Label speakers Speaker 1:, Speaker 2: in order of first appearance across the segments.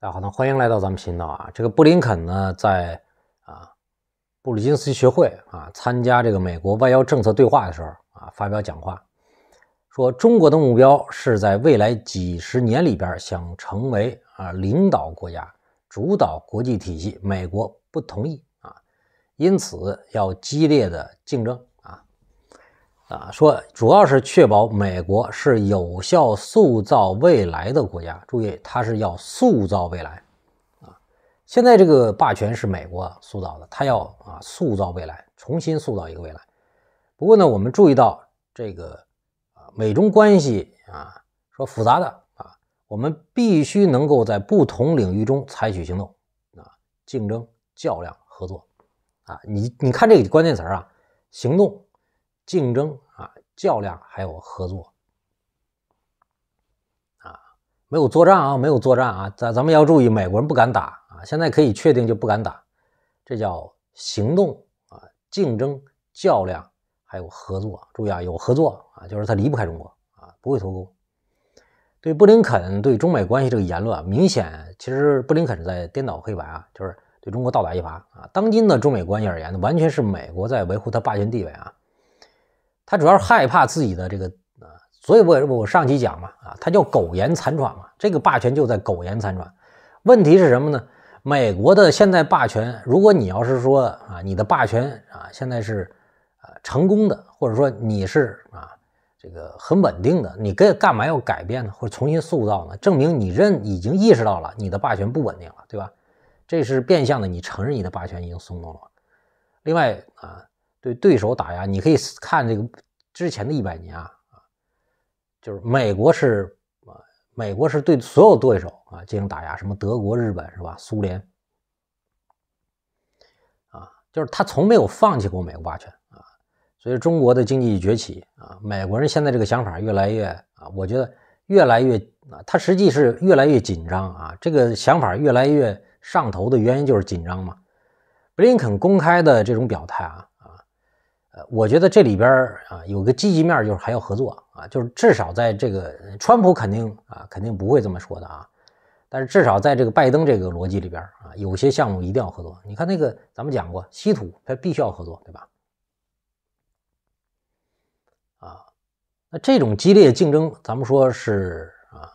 Speaker 1: 大家好，欢迎来到咱们频道啊。这个布林肯呢，在啊布鲁金斯学会啊参加这个美国外交政策对话的时候啊发表讲话，说中国的目标是在未来几十年里边想成为啊领导国家、主导国际体系，美国不同意啊，因此要激烈的竞争。啊，说主要是确保美国是有效塑造未来的国家。注意，它是要塑造未来啊。现在这个霸权是美国塑造的，它要啊塑造未来，重新塑造一个未来。不过呢，我们注意到这个啊美中关系啊，说复杂的啊，我们必须能够在不同领域中采取行动啊，竞争、较量、合作啊。你你看这个关键词儿啊，行动。竞争啊，较量还有合作啊，没有作战啊，没有作战啊，咱咱们要注意，美国人不敢打啊，现在可以确定就不敢打，这叫行动啊，竞争较量还有合作，注意啊，有合作啊，就是他离不开中国啊，不会脱钩。对布林肯对中美关系这个言论，啊，明显其实布林肯在颠倒黑白啊，就是对中国倒打一耙啊。当今的中美关系而言呢，完全是美国在维护他霸权地位啊。他主要是害怕自己的这个啊，所以我我上期讲嘛啊，他叫苟延残喘嘛，这个霸权就在苟延残喘。问题是什么呢？美国的现在霸权，如果你要是说啊，你的霸权啊现在是啊成功的，或者说你是啊这个很稳定的，你该干嘛要改变呢？或者重新塑造呢？证明你认已经意识到了你的霸权不稳定了，对吧？这是变相的，你承认你的霸权已经松动了。另外啊。对对手打压，你可以看这个之前的一百年啊，就是美国是，美国是对所有对手啊进行打压，什么德国、日本是吧？苏联，啊，就是他从没有放弃过美国霸权啊。所以中国的经济崛起啊，美国人现在这个想法越来越啊，我觉得越来越啊，他实际是越来越紧张啊。这个想法越来越上头的原因就是紧张嘛。布林肯公开的这种表态啊。我觉得这里边啊，有个积极面，就是还要合作啊，就是至少在这个川普肯定啊，肯定不会这么说的啊，但是至少在这个拜登这个逻辑里边啊，有些项目一定要合作。你看那个咱们讲过稀土，它必须要合作，对吧？啊，那这种激烈竞争，咱们说是啊，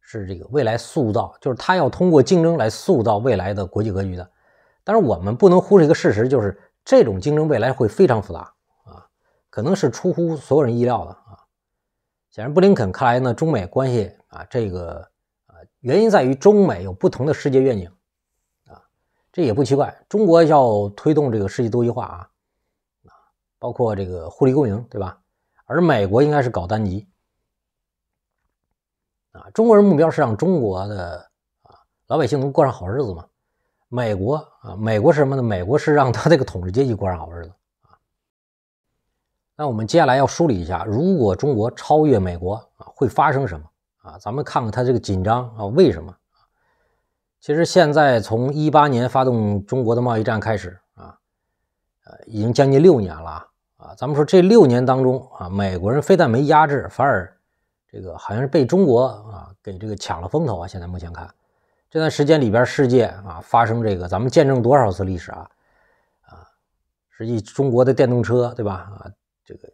Speaker 1: 是这个未来塑造，就是他要通过竞争来塑造未来的国际格局的。但是我们不能忽视一个事实，就是这种竞争未来会非常复杂。可能是出乎所有人意料的啊！显然，布林肯看来呢，中美关系啊，这个啊，原因在于中美有不同的世界愿景啊，这也不奇怪。中国要推动这个世界多极化啊，啊，包括这个互利共赢，对吧？而美国应该是搞单极啊。中国人目标是让中国的啊老百姓能过上好日子嘛？美国啊，美国是什么呢？美国是让他这个统治阶级过上好日子。那我们接下来要梳理一下，如果中国超越美国啊，会发生什么啊？咱们看看它这个紧张啊，为什么？其实现在从一八年发动中国的贸易战开始啊，呃，已经将近六年了啊。咱们说这六年当中啊，美国人非但没压制，反而这个好像是被中国啊给这个抢了风头啊。现在目前看这段时间里边，世界啊发生这个，咱们见证多少次历史啊啊！实际中国的电动车对吧啊？这个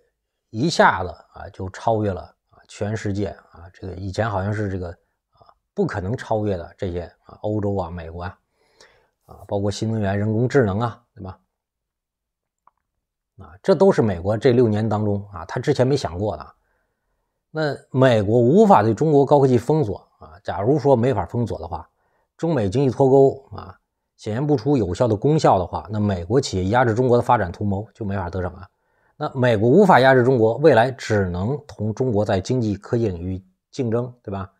Speaker 1: 一下子啊就超越了啊全世界啊，这个以前好像是这个啊不可能超越的这些啊欧洲啊美国啊啊包括新能源、人工智能啊，对吧？啊，这都是美国这六年当中啊他之前没想过的。那美国无法对中国高科技封锁啊，假如说没法封锁的话，中美经济脱钩啊显现不出有效的功效的话，那美国企业压制中国的发展图谋就没法得逞了。那美国无法压制中国，未来只能同中国在经济科技领域竞争，对吧？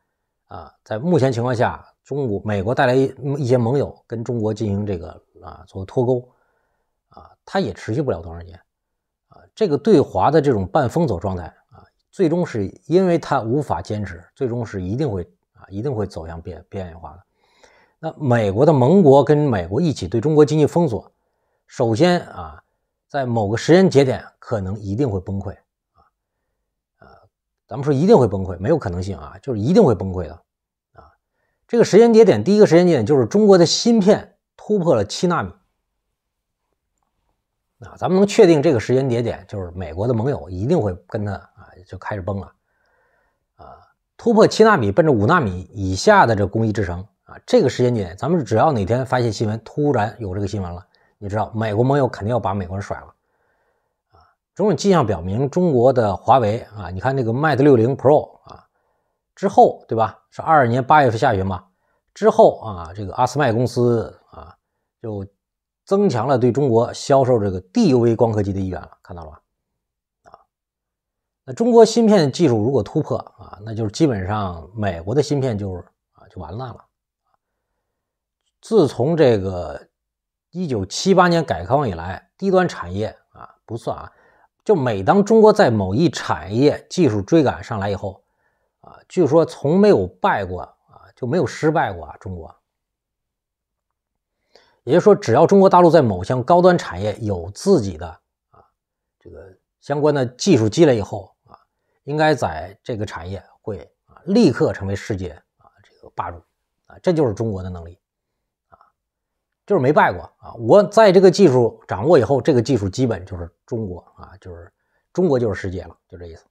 Speaker 1: 啊，在目前情况下，中国美国带来一一些盟友跟中国进行这个啊，做脱钩，啊，它也持续不了多少年，啊，这个对华的这种半封锁状态啊，最终是因为它无法坚持，最终是一定会啊，一定会走向边边缘化的。那美国的盟国跟美国一起对中国经济封锁，首先啊。在某个时间节点，可能一定会崩溃啊！呃，咱们说一定会崩溃，没有可能性啊，就是一定会崩溃的啊。这个时间节点，第一个时间节点就是中国的芯片突破了七纳米啊，咱们能确定这个时间节点，就是美国的盟友一定会跟他啊就开始崩了啊。突破七纳米，奔着五纳米以下的这工艺制程啊，这个时间节点，咱们只要哪天发现新闻，突然有这个新闻了。你知道美国盟友肯定要把美国人甩了啊！种种迹象表明，中国的华为啊，你看那个 Mate 六零 Pro 啊，之后对吧？是二二年八月份下旬吧，之后啊，这个阿斯麦公司啊，就增强了对中国销售这个 DUV 光刻机的意愿了，看到了吧？啊，那中国芯片技术如果突破啊，那就是基本上美国的芯片就是啊就完蛋了。自从这个一九七八年改革开放以来，低端产业啊不算啊，就每当中国在某一产业技术追赶上来以后啊，据说从没有败过啊，就没有失败过啊。中国，也就是说，只要中国大陆在某项高端产业有自己的啊这个相关的技术积累以后啊，应该在这个产业会啊立刻成为世界啊这个霸主啊，这就是中国的能力。就是没败过啊！我在这个技术掌握以后，这个技术基本就是中国啊，就是中国就是世界了，就这意思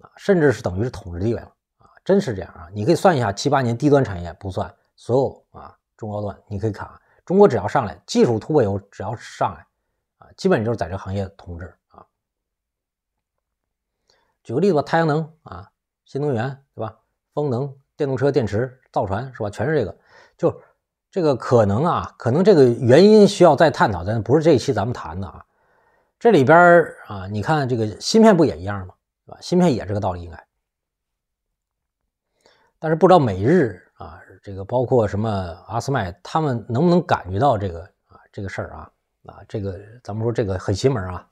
Speaker 1: 啊，甚至是等于是统治地位了啊！真是这样啊！你可以算一下，七八年低端产业不算所有啊，中高端你可以看啊，中国只要上来技术突破以后，只要上来啊，基本就是在这行业统治啊。举个例子吧，太阳能啊，新能源对吧？风能、电动车、电池、造船是吧？全是这个，就。这个可能啊，可能这个原因需要再探讨，但不是这一期咱们谈的啊。这里边啊，你看这个芯片不也一样吗？对吧？芯片也是个道理，应该。但是不知道美日啊，这个包括什么阿斯麦，他们能不能感觉到这个啊这个事儿啊啊这个咱们说这个很邪门啊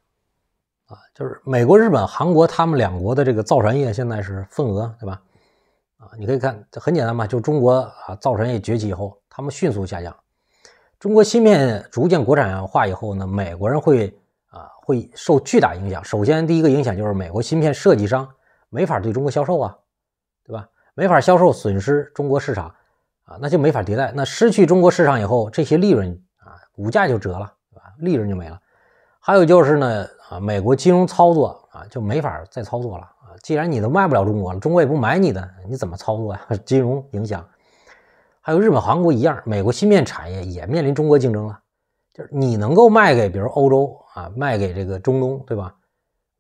Speaker 1: 啊，就是美国、日本、韩国他们两国的这个造船业现在是份额对吧？啊，你可以看很简单嘛，就中国啊造船业崛起以后。他们迅速下降。中国芯片逐渐国产化以后呢，美国人会啊会受巨大影响。首先，第一个影响就是美国芯片设计商没法对中国销售啊，对吧？没法销售，损失中国市场啊，那就没法迭代。那失去中国市场以后，这些利润啊，股价就折了，对吧？利润就没了。还有就是呢啊，美国金融操作啊就没法再操作了啊。既然你都卖不了中国了，中国也不买你的，你怎么操作呀？金融影响。还有日本、韩国一样，美国芯片产业也面临中国竞争了。就是你能够卖给，比如欧洲啊，卖给这个中东，对吧？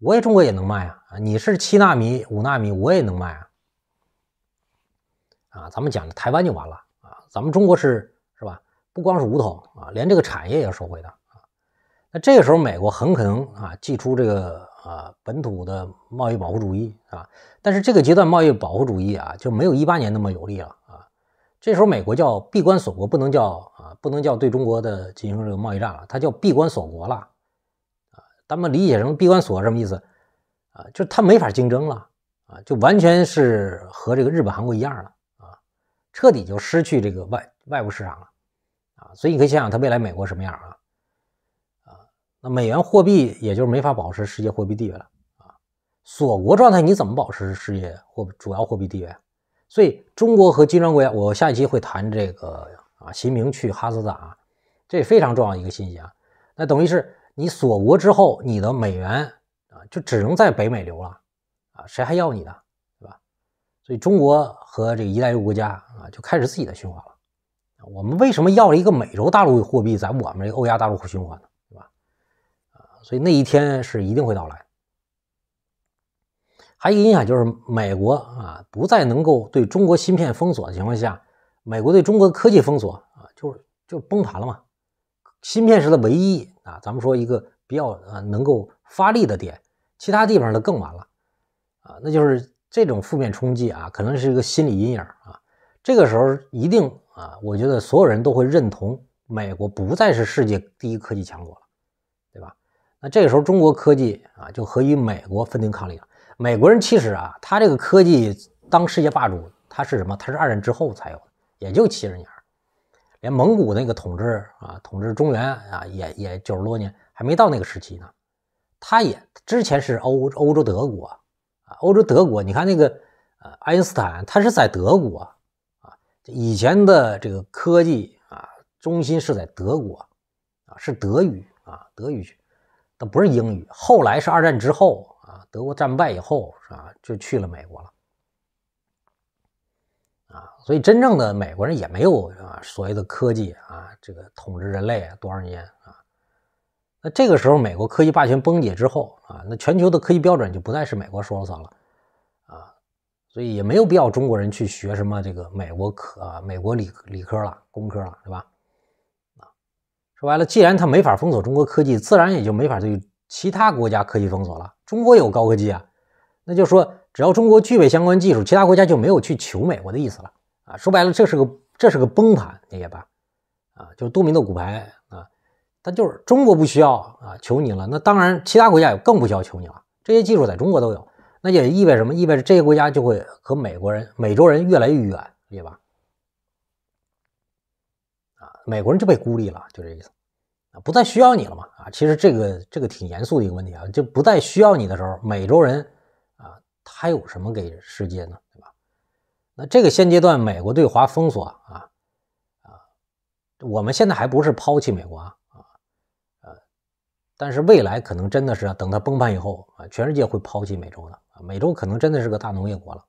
Speaker 1: 我也中国也能卖啊。你是七纳米、五纳米，我也能卖啊。啊，咱们讲台湾就完了啊。咱们中国是是吧？不光是五桶啊，连这个产业也要收回的。啊。那这个时候，美国很可能啊，祭出这个啊本土的贸易保护主义啊。但是这个阶段贸易保护主义啊，就没有一八年那么有力了。这时候美国叫闭关锁国，不能叫啊，不能叫对中国的进行这个贸易战了，它叫闭关锁国了，啊，咱们理解成闭关锁什么意思？啊，就是它没法竞争了，啊，就完全是和这个日本、韩国一样了，啊，彻底就失去这个外外部市场了，啊，所以你可以想想它未来美国什么样啊，啊，那美元货币也就是没法保持世界货币地位了，啊，锁国状态你怎么保持世界货主要货币地位？所以中国和金砖国家，我下一期会谈这个啊，习近平去哈萨克，这非常重要的一个信息啊。那等于是你锁国之后，你的美元啊就只能在北美流了啊，谁还要你呢？对吧？所以中国和这个一带一路国家啊，就开始自己的循环了。我们为什么要一个美洲大陆货币在我们这个欧亚大陆循环呢？对吧？啊，所以那一天是一定会到来。还一个影响就是，美国啊不再能够对中国芯片封锁的情况下，美国对中国的科技封锁啊，就是就崩盘了嘛。芯片是它唯一啊，咱们说一个比较啊能够发力的点，其他地方的更完了啊，那就是这种负面冲击啊，可能是一个心理阴影啊。这个时候一定啊，我觉得所有人都会认同美国不再是世界第一科技强国了，对吧？那这个时候中国科技啊，就和与美国分庭抗礼了。美国人其实啊，他这个科技当世界霸主，他是什么？他是二战之后才有的，也就七十年，连蒙古那个统治啊，统治中原啊，也也九十多年，还没到那个时期呢。他也之前是欧欧洲德国啊，欧洲德国，你看那个呃，爱因斯坦，他是在德国啊，以前的这个科技啊，中心是在德国啊，是德语啊，德语它不是英语。后来是二战之后。德国战败以后，是吧？就去了美国了，啊，所以真正的美国人也没有啊，所谓的科技啊，这个统治人类多少年啊？那这个时候，美国科技霸权崩解之后，啊，那全球的科技标准就不再是美国说了算了，啊，所以也没有必要中国人去学什么这个美国科、啊美国理理科了、工科了，对吧？啊，说白了，既然他没法封锁中国科技，自然也就没法对其他国家科技封锁了。中国有高科技啊，那就说，只要中国具备相关技术，其他国家就没有去求美国的意思了啊。说白了，这是个这是个崩盘，理也吧，啊，就是多米诺骨牌啊。它就是中国不需要啊，求你了。那当然，其他国家也更不需要求你了。这些技术在中国都有，那也意味什么？意味着这些国家就会和美国人、美洲人越来越远，也吧，啊，美国人就被孤立了，就这意思。不再需要你了嘛？啊，其实这个这个挺严肃的一个问题啊，就不再需要你的时候，美洲人啊，他有什么给世界呢？对吧？那这个现阶段美国对华封锁啊啊，我们现在还不是抛弃美国啊啊，但是未来可能真的是等它崩盘以后啊，全世界会抛弃美洲的啊，美洲可能真的是个大农业国了。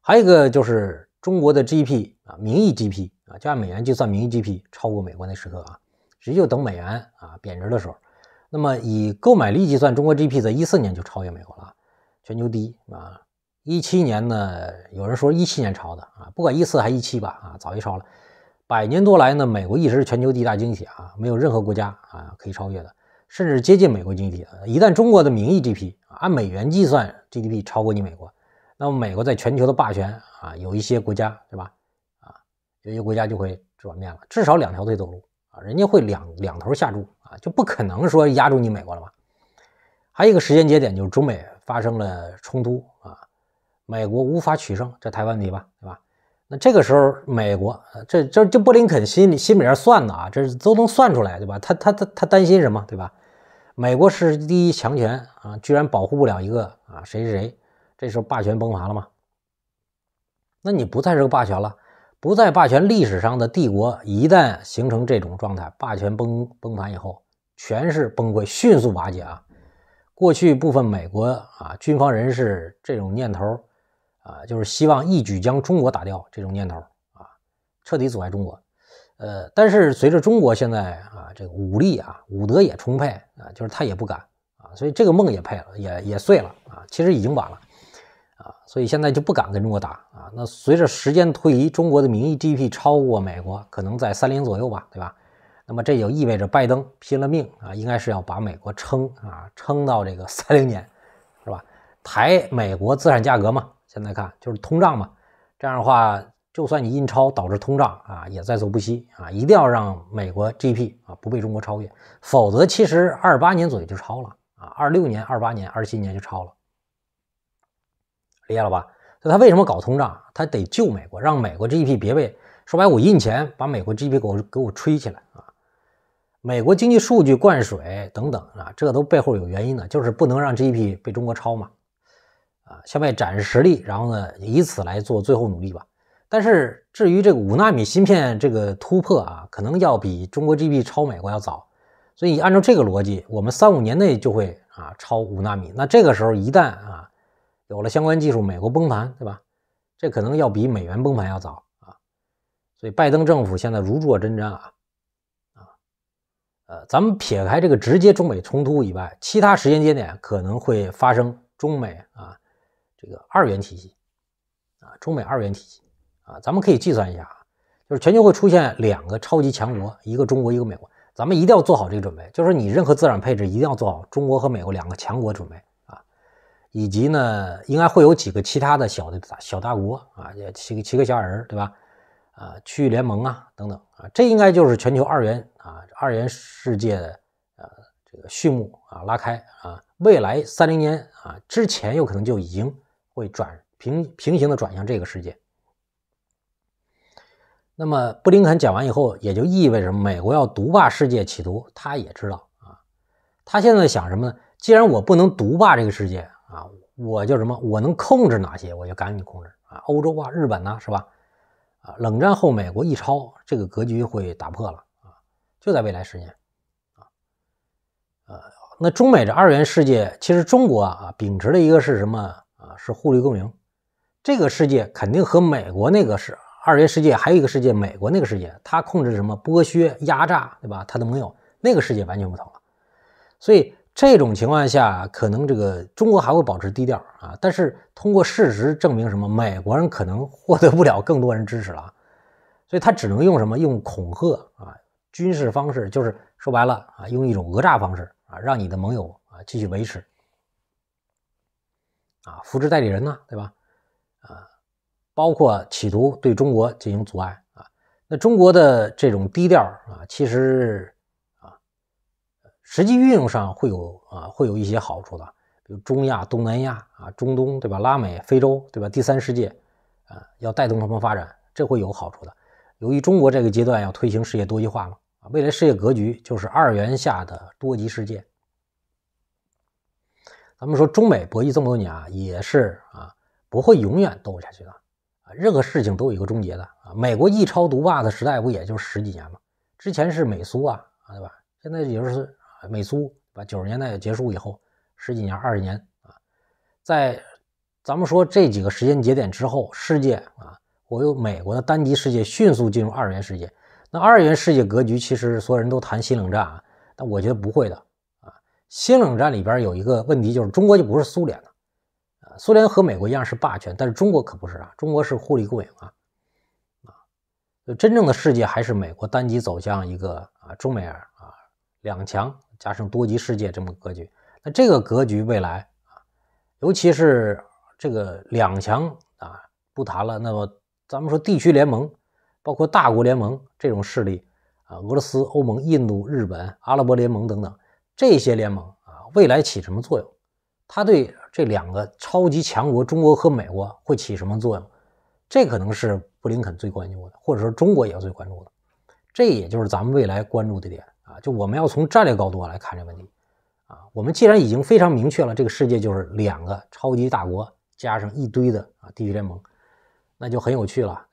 Speaker 1: 还有一个就是中国的 GDP 啊，名义 GDP 啊，就按美元计算名义 GDP 超过美国那时刻啊。直接就等美元啊贬值的时候，那么以购买力计算，中国 GDP 在一四年就超越美国了，全球第一啊！一七年呢，有人说一七年超的啊，不管一四还一七吧啊，早就超了。百年多来呢，美国一直是全球第一大经济体啊，没有任何国家啊可以超越的，甚至接近美国经济体。一旦中国的名义 GDP 啊按美元计算 GDP 超过你美国，那么美国在全球的霸权啊，有一些国家对吧啊，有些国家就会转变了，至少两条腿走路。人家会两两头下注啊，就不可能说压住你美国了吧？还有一个时间节点就是中美发生了冲突啊，美国无法取胜，这台湾问题吧，对吧？那这个时候美国，这这这布林肯心里心里边算的啊，这都能算出来，对吧？他他他他担心什么，对吧？美国是第一强权啊，居然保护不了一个啊谁谁谁，这时候霸权崩盘了嘛？那你不再是个霸权了。不在霸权历史上的帝国，一旦形成这种状态，霸权崩崩盘以后，全是崩溃，迅速瓦解啊！过去部分美国啊军方人士这种念头啊，就是希望一举将中国打掉这种念头啊，彻底阻碍中国。呃，但是随着中国现在啊这个武力啊武德也充沛啊，就是他也不敢啊，所以这个梦也配了，也也碎了啊！其实已经晚了。啊，所以现在就不敢跟中国打啊。那随着时间推移，中国的名义 GDP 超过美国，可能在三零左右吧，对吧？那么这就意味着拜登拼了命啊，应该是要把美国撑啊，撑到这个三零年，是吧？抬美国资产价格嘛，现在看就是通胀嘛。这样的话，就算你印钞导致通胀啊，也在所不惜啊，一定要让美国 GDP 啊不被中国超越，否则其实二八年左右就超了啊，二六年、二八年、二七年就超了。理解了吧！所以他为什么搞通胀？他得救美国，让美国 GDP 别被说白，我印钱把美国 GDP 给我给我吹起来啊！美国经济数据灌水等等啊，这都背后有原因的，就是不能让 GDP 被中国超嘛啊！向外展示实力，然后呢，以此来做最后努力吧。但是至于这个五纳米芯片这个突破啊，可能要比中国 GDP 超美国要早，所以按照这个逻辑，我们三五年内就会啊超五纳米。那这个时候一旦啊。有了相关技术，美国崩盘，对吧？这可能要比美元崩盘要早啊！所以拜登政府现在如坐针毡啊啊！呃，咱们撇开这个直接中美冲突以外，其他时间节点可能会发生中美啊这个二元体系啊，中美二元体系啊，咱们可以计算一下啊，就是全球会出现两个超级强国，一个中国，一个美国，咱们一定要做好这个准备，就是你任何资产配置一定要做好中国和美国两个强国准备。以及呢，应该会有几个其他的小的、小大国啊，七七个小人，对吧？啊，区域联盟啊，等等啊，这应该就是全球二元啊，二元世界啊，这个序幕啊拉开啊，未来三零年啊之前，有可能就已经会转平平行的转向这个世界。那么布林肯讲完以后，也就意味着美国要独霸世界，企图他也知道啊，他现在想什么呢？既然我不能独霸这个世界。啊，我叫什么？我能控制哪些？我就赶紧控制啊！欧洲啊，日本呐，是吧？啊，冷战后美国一超，这个格局会打破了啊！就在未来十年啊，呃，那中美这二元世界，其实中国啊啊秉持的一个是什么啊？是互利共赢。这个世界肯定和美国那个是二元世界，还有一个世界，美国那个世界，它控制什么剥削、压榨，对吧？它都没有，那个世界完全不同了，所以。这种情况下，可能这个中国还会保持低调啊，但是通过事实证明什么，美国人可能获得不了更多人支持了，所以他只能用什么？用恐吓啊，军事方式，就是说白了啊，用一种讹诈方式啊，让你的盟友啊继续维持啊，扶持代理人呢，对吧？啊，包括企图对中国进行阻碍啊，那中国的这种低调啊，其实。实际运用上会有啊，会有一些好处的，比如中亚、东南亚啊、中东，对吧？拉美、非洲，对吧？第三世界啊，要带动他们发展，这会有好处的。由于中国这个阶段要推行世界多极化嘛，啊，未来世界格局就是二元下的多极世界。咱们说中美博弈这么多年啊，也是啊，不会永远斗下去的啊，任何事情都有一个终结的啊。美国一超独霸的时代不也就十几年吗？之前是美苏啊，对吧？现在也就是。美苏把九十年代结束以后十几年、二十年啊，在咱们说这几个时间节点之后，世界啊，我有美国的单极世界迅速进入二元世界。那二元世界格局，其实所有人都谈新冷战啊，但我觉得不会的啊。新冷战里边有一个问题，就是中国就不是苏联了，啊，苏联和美国一样是霸权，但是中国可不是啊，中国是互利共赢啊啊，真正的世界还是美国单极走向一个啊中美啊两强。加上多极世界这么个格局，那这个格局未来啊，尤其是这个两强啊不谈了，那么咱们说地区联盟，包括大国联盟这种势力啊，俄罗斯、欧盟、印度、日本、阿拉伯联盟等等这些联盟啊，未来起什么作用？它对这两个超级强国中国和美国会起什么作用？这可能是布林肯最关注的，或者说中国也要最关注的，这也就是咱们未来关注的点。啊，就我们要从战略高度来看这个问题，啊，我们既然已经非常明确了，这个世界就是两个超级大国加上一堆的啊地区联盟，那就很有趣了。